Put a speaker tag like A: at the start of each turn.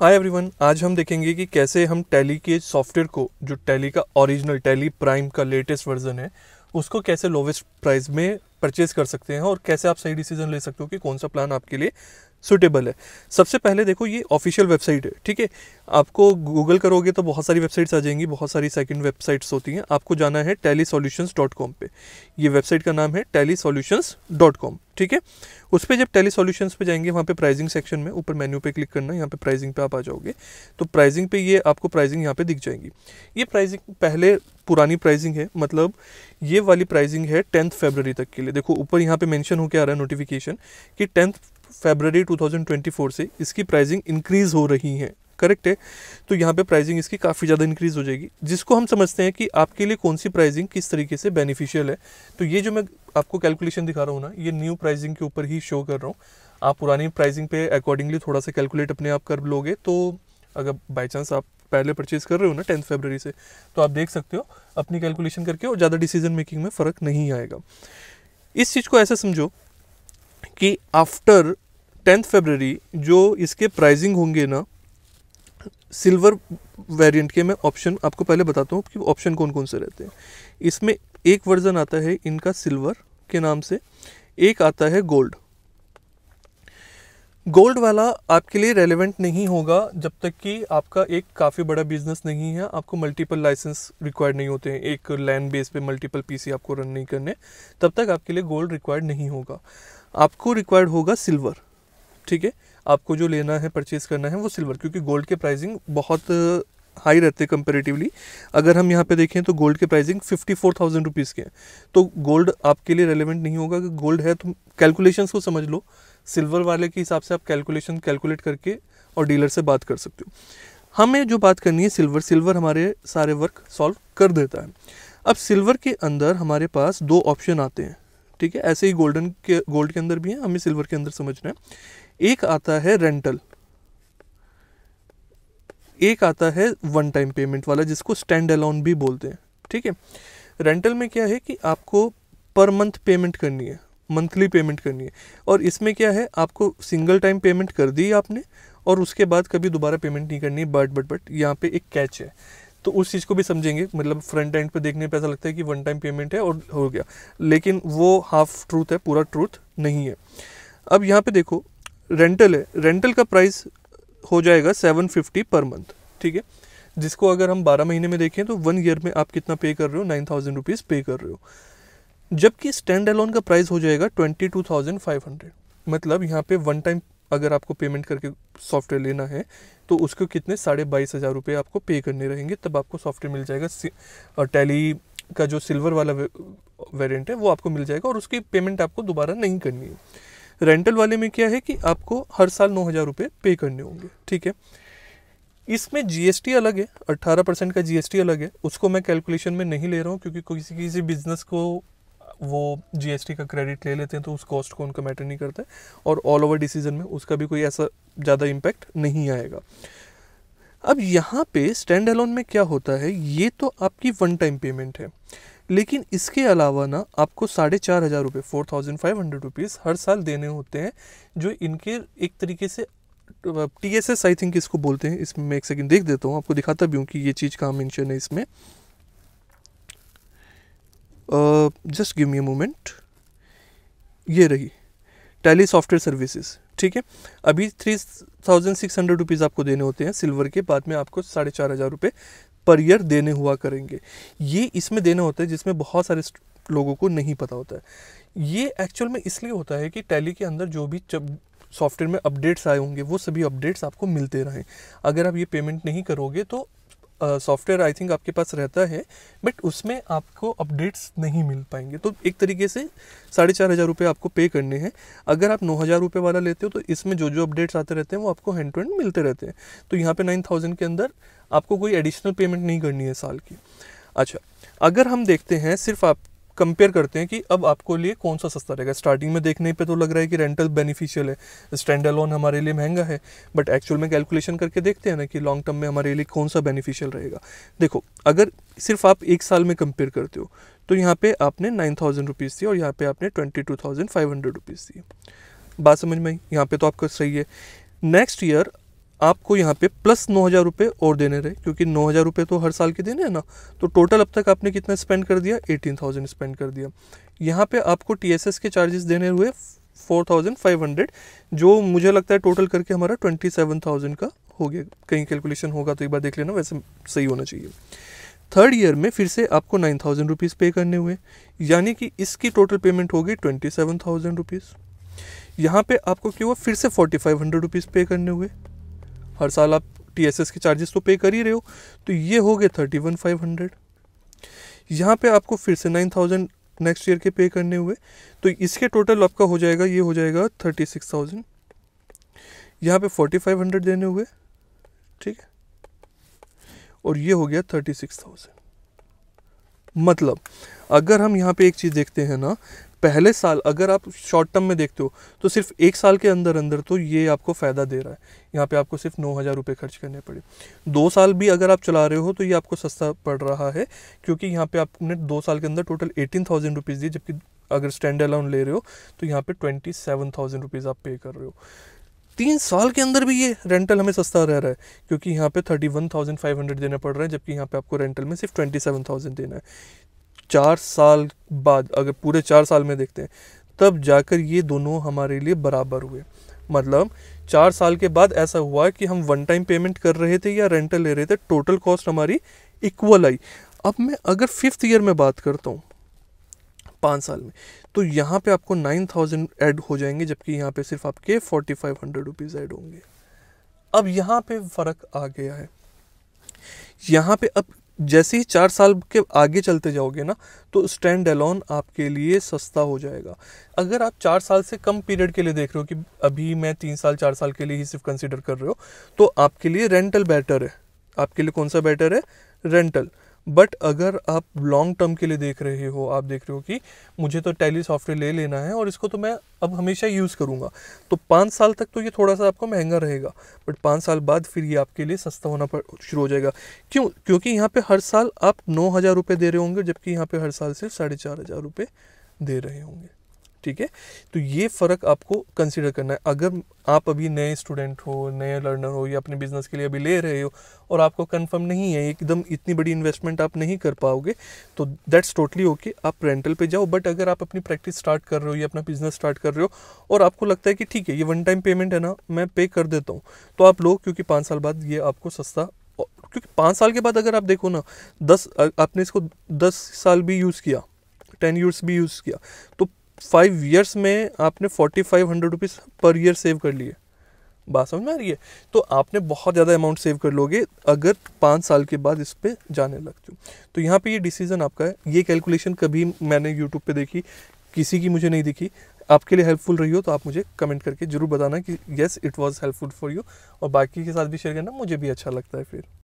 A: hi everyone आज हम देखेंगे कि कैसे हम टैली के सॉफ्टवेयर को जो टैली का ओरिजिनल टैली प्राइम का लेटेस्ट वर्जन है उसको कैसे लोवेस्ट प्राइस में परचेज कर सकते हैं और कैसे आप सही डिसीजन ले सकते हो कि कौन सा प्लान आपके लिए सुटेबल है सबसे पहले देखो ये ऑफिशियल वेबसाइट है ठीक है आपको गूगल करोगे तो बहुत सारी वेबसाइट्स आ जाएंगी बहुत सारी सेकंड वेबसाइट्स होती हैं आपको जाना है टैली सोल्यूशंस डॉट कॉम पर ये वेबसाइट का नाम है टैली सोल्यूशंस डॉट कॉम ठीक है उस पर जब टेली सोल्यूशंस पर जाएंगे वहाँ पर प्राइजिंग सेक्शन में ऊपर मेन्यू पर क्लिक करना यहाँ पर प्राइजिंग पे आप आ जाओगे तो प्राइजिंग पे ये आपको प्राइजिंग यहाँ पर दिख जाएगी ये प्राइजिंग पहले पुरानी प्राइजिंग है मतलब ये वाली प्राइजिंग है टेंथ फेबररी तक के लिए देखो ऊपर यहाँ पे मेंशन होकर आ रहा है नोटिफिकेशन कि टेंथ फेबररी 2024 से इसकी प्राइसिंग इंक्रीज़ हो रही है करेक्ट है तो यहाँ पे प्राइसिंग इसकी काफ़ी ज़्यादा इंक्रीज़ हो जाएगी जिसको हम समझते हैं कि आपके लिए कौन सी प्राइसिंग किस तरीके से बेनिफिशियल है तो ये जो मैं आपको कैलकुलेशन दिखा रहा हूँ ना ये न्यू प्राइसिंग के ऊपर ही शो कर रहा हूँ आप पुरानी प्राइसिंग पे अकॉर्डिंगली थोड़ा सा कैलकुलेट अपने आप कर लोगे तो अगर बाई चांस आप पहले परचेज कर रहे हो ना टेंथ फेबररी से तो आप देख सकते हो अपनी कैलकुलेशन करके और ज़्यादा डिसीजन मेकिंग में फ़र्क नहीं आएगा इस चीज़ को ऐसा समझो कि आफ्टर टेंथ फेबररी जो इसके प्राइजिंग होंगे ना सिल्वर वेरिएंट के मैं ऑप्शन आपको पहले बताता हूँ कि ऑप्शन कौन कौन से रहते हैं इसमें एक वर्जन आता है इनका सिल्वर के नाम से एक आता है गोल्ड गोल्ड वाला आपके लिए रेलेवेंट नहीं होगा जब तक कि आपका एक काफ़ी बड़ा बिजनेस नहीं है आपको मल्टीपल लाइसेंस रिक्वायर्ड नहीं होते हैं एक लैंड बेस पे मल्टीपल पीसी आपको रन नहीं करने तब तक आपके लिए गोल्ड रिक्वायर्ड नहीं होगा आपको रिक्वायर्ड होगा सिल्वर ठीक है आपको जो लेना है परचेज़ करना है वो सिल्वर क्योंकि गोल्ड के प्राइसिंग बहुत हाई रहते हैं कंपेरेटिवली अगर हम यहाँ पे देखें तो गोल्ड के pricing fifty four thousand rupees के हैं तो गोल्ड आपके लिए रेलिवेंट नहीं होगा कि गोल्ड है तो कैलकुलेशन को समझ लो सिल्वर वाले के हिसाब से आप कैलकुलेशन कैलकुलेट करके और डीलर से बात कर सकते हो हमें जो बात करनी है सिल्वर सिल्वर हमारे सारे वर्क सॉल्व कर देता है अब सिल्वर के अंदर हमारे पास दो ऑप्शन आते हैं ठीक है ऐसे ही गोल्डन के गोल्ड के अंदर भी है हमें सिल्वर के अंदर समझना है एक आता है रेंटल एक आता है वन टाइम पेमेंट वाला जिसको स्टैंड अलाउन भी बोलते हैं ठीक है रेंटल में क्या है कि आपको पर मंथ पेमेंट करनी है मंथली पेमेंट करनी है और इसमें क्या है आपको सिंगल टाइम पेमेंट कर दी आपने और उसके बाद कभी दोबारा पेमेंट नहीं करनी है बट बट बट यहाँ पे एक कैच है तो उस चीज़ को भी समझेंगे मतलब फ्रंट एंड पे देखने पे ऐसा लगता है कि वन टाइम पेमेंट है और हो गया लेकिन वो हाफ ट्रूथ है पूरा ट्रूथ नहीं है अब यहाँ पे देखो रेंटल है रेंटल का प्राइस हो जाएगा सेवन फिफ्टी पर मंथ ठीक है जिसको अगर हम बारह महीने में देखें तो वन ईयर में आप कितना पे कर रहे हो नाइन थाउजेंड रुपीज़ पे कर रहे हो जबकि स्टैंड अलोन का प्राइस हो जाएगा twenty two thousand five hundred मतलब यहाँ पे वन टाइम अगर आपको पेमेंट करके सॉफ्टवेयर लेना है तो उसको कितने साढ़े बाईस हज़ार रुपये आपको पे करने रहेंगे तब आपको सॉफ्टवेयर मिल जाएगा टैली का जो सिल्वर वाला वेरियंट है वो आपको मिल जाएगा और उसकी पेमेंट आपको दोबारा नहीं करनी है रेंटल वाले में क्या है कि आपको हर साल नौ हज़ार रुपये पे करने होंगे ठीक है इसमें जीएसटी अलग है अट्ठारह परसेंट का जीएसटी अलग है उसको मैं कैलकुलेशन में नहीं ले रहा हूँ क्योंकि किसी किसी बिजनेस को वो जीएसटी का क्रेडिट ले लेते हैं तो उस कॉस्ट को उनका मैटर नहीं करता है और ऑल ओवर डिसीजन में उसका भी कोई ऐसा ज़्यादा इम्पैक्ट नहीं आएगा अब यहाँ पे स्टैंड अलोन में क्या होता है ये तो आपकी वन टाइम पेमेंट है लेकिन इसके अलावा ना आपको साढ़े चार हज़ार रुपये four thousand five hundred rupees हर साल देने होते हैं जो इनके एक तरीके से T S S I think इसको बोलते हैं इसमें मैं एक सेकंड देख देता हूँ आपको दिखाता भी हूँ कि ये चीज़ कहाँ मैंशन है इसमें just give me a moment ये रही टैली सॉफ्टवेयर सर्विसेज ठीक है अभी थ्री थाउजेंड सिक्स हंड्रेड रुपीज़ आपको देने होते हैं सिल्वर के बाद में आपको साढ़े चार हज़ार रुपये पर ईयर देने हुआ करेंगे ये इसमें देना होता है जिसमें बहुत सारे लोगों को नहीं पता होता है ये एक्चुअल में इसलिए होता है कि टैली के अंदर जो भी जब सॉफ्टवेयर में अपडेट्स आए होंगे वो सभी अपडेट्स आपको मिलते रहें अगर आप ये पेमेंट नहीं करोगे तो सॉफ्टवेयर आई थिंक आपके पास रहता है बट उसमें आपको अपडेट्स नहीं मिल पाएंगे तो एक तरीके से साढ़े चार हज़ार रुपये आपको पे करने हैं अगर आप नौ हज़ार रुपये वाला लेते हो तो इसमें जो जो अपडेट्स आते रहते हैं वो आपको हैंड टू हैंड मिलते रहते हैं तो यहाँ पे नाइन थाउजेंड के अंदर आपको कोई एडिशनल पेमेंट नहीं करनी है साल की अच्छा अगर हम देखते हैं सिर्फ आप कंपेयर करते हैं कि अब आपको लिए कौन सा सस्ता रहेगा स्टार्टिंग में देखने पे तो लग रहा है कि रेंटल बेनिफिशियल है स्टैंड अलोन हमारे लिए महंगा है बट एक्चुअल में कैलकुलेशन करके देखते हैं ना कि लॉन्ग टर्म में हमारे लिए कौन सा बेनिफिशियल रहेगा देखो अगर सिर्फ आप एक साल में कंपेयर करते हो तो यहाँ पे आपने नाइन थाउजेंड रुपीज़ दिए और यहाँ पे आपने twenty two thousand five hundred rupees दिए बात समझ में आई यहाँ पे तो आपका सही है नेक्स्ट ईयर आपको यहाँ पे प्लस नौ हज़ार रुपये और देने रहे क्योंकि नौ हज़ार रुपये तो हर साल के देने हैं ना तो टोटल अब तक आपने कितना स्पेंड कर दिया एटीन थाउजेंड स्पेंड कर दिया यहाँ पे आपको टीएसएस के चार्जेस देने हुए फोर थाउजेंड फाइव हंड्रेड जो मुझे लगता है टोटल करके हमारा ट्वेंटी सेवन थाउजेंड का हो गया कहीं कैलकुलेशन होगा तो एक बार देख लेना वैसे सही होना चाहिए थर्ड ईयर में फिर से आपको नाइन थाउजेंड रुपीज़ पे करने हुए यानी कि इसकी टोटल पेमेंट होगी ट्वेंटी सेवन थाउजेंड रुपीज़ यहाँ पे आपको क्या हुआ फिर से फोर्टी फाइव हंड्रेड रुपीज़ पे करने हुए हर साल आप टी एस एस के चार्जेस तो पे कर ही रहे हो तो ये हो गए थर्टी वन फाइव हंड्रेड यहाँ पर आपको फिर से नाइन थाउजेंड नेक्स्ट ईयर के पे करने हुए तो इसके टोटल आपका हो जाएगा ये हो जाएगा थर्टी सिक्स थाउजेंड यहाँ पे फोर्टी फाइव हंड्रेड देने हुए ठीक है और ये हो गया थर्टी सिक्स थाउजेंड मतलब अगर हम यहाँ पे एक चीज़ देखते हैं ना पहले साल अगर आप शॉर्ट टर्म में देखते हो तो सिर्फ एक साल के अंदर अंदर तो ये आपको फ़ायदा दे रहा है यहाँ पे आपको सिर्फ नौ हज़ार रुपये खर्च करने पड़े दो साल भी अगर आप चला रहे हो तो ये आपको सस्ता पड़ रहा है क्योंकि यहाँ पे आपने दो साल के अंदर टोटल एटीन थाउजेंड रुपीज़ दिए जबकि अगर स्टैंड अलाउन ले रहे हो तो यहाँ पे ट्वेंटी सेवन थाउजेंड रुपीज़ आप पे कर रहे हो तीन साल के अंदर भी ये रेंटल हमें सस्ता रह रहा है क्योंकि यहाँ पे thirty one thousand five hundred देना पड़ रहा है जबकि यहाँ पे आपको रेंटल में सिर्फ ट्वेंटी सेवन थाउजेंड देना है चार साल बाद अगर पूरे चार साल में देखते हैं तब जाकर ये दोनों हमारे लिए बराबर हुए मतलब चार साल के बाद ऐसा हुआ कि हम वन टाइम पेमेंट कर रहे थे या रेंटल ले रहे थे टोटल कॉस्ट हमारी इक्वल आई अब मैं अगर फिफ्थ ईयर में बात करता हूँ पाँच साल में तो यहाँ पे आपको नाइन थाउजेंड ऐड हो जाएंगे जबकि यहाँ पे सिर्फ आपके forty five hundred rupees add होंगे अब यहाँ पे फ़र्क आ गया है यहाँ पे अब जैसे ही चार साल के आगे चलते जाओगे ना तो स्टैंड अलोन आपके लिए सस्ता हो जाएगा अगर आप चार साल से कम पीरियड के लिए देख रहे हो कि अभी मैं तीन साल चार साल के लिए ही सिर्फ कंसिडर कर रहे हो तो आपके लिए रेंटल बेटर है आपके लिए कौन सा बेटर है रेंटल बट अगर आप लॉन्ग टर्म के लिए देख रहे हो आप देख रहे हो कि मुझे तो टैली सॉफ्टवेयर ले लेना है और इसको तो मैं अब हमेशा यूज़ करूँगा तो पाँच साल तक तो ये थोड़ा सा आपको महंगा रहेगा बट पाँच साल बाद फिर ये आपके लिए सस्ता होना शुरू हो जाएगा क्यों क्योंकि यहाँ पर हर साल आप नौ हज़ार रुपये दे रहे होंगे जबकि यहाँ पर हर साल सिर्फ साढ़े चार हज़ार रुपये दे रहे होंगे ठीक है तो ये फ़र्क आपको कंसिडर करना है अगर आप अभी नए स्टूडेंट हो नए लर्नर हो या अपने बिज़नेस के लिए अभी ले रहे हो और आपको कंफर्म नहीं है एकदम इतनी बड़ी इन्वेस्टमेंट आप नहीं कर पाओगे तो दैट्स टोटली ओके आप रेंटल पे जाओ बट अगर आप अपनी प्रैक्टिस स्टार्ट कर रहे हो या अपना बिज़नेस स्टार्ट कर रहे हो और आपको लगता है कि ठीक है ये वन टाइम पेमेंट है ना मैं पे कर देता हूँ तो आप लोग क्योंकि पाँच साल बाद ये आपको सस्ता क्योंकि पाँच साल के बाद अगर आप देखो ना दस आपने इसको दस साल भी यूज़ किया टेन ईयर्स भी यूज़ किया तो फाइव ईयर्स में आपने forty five hundred rupees per year save कर लिए बात समझ में आ रही है तो आपने बहुत ज़्यादा अमाउंट सेव कर लोगे अगर पाँच साल के बाद इस पर जाने लग जाओ तो यहाँ पे ये डिसीज़न आपका है ये कैलकुलेशन कभी मैंने यूट्यूब पे देखी किसी की मुझे नहीं दिखी आपके लिए हेल्पफुल रही हो तो आप मुझे कमेंट करके ज़रूर बताना कि yes it was helpful for you और बाकी के साथ भी शेयर करना मुझे भी अच्छा लगता है फिर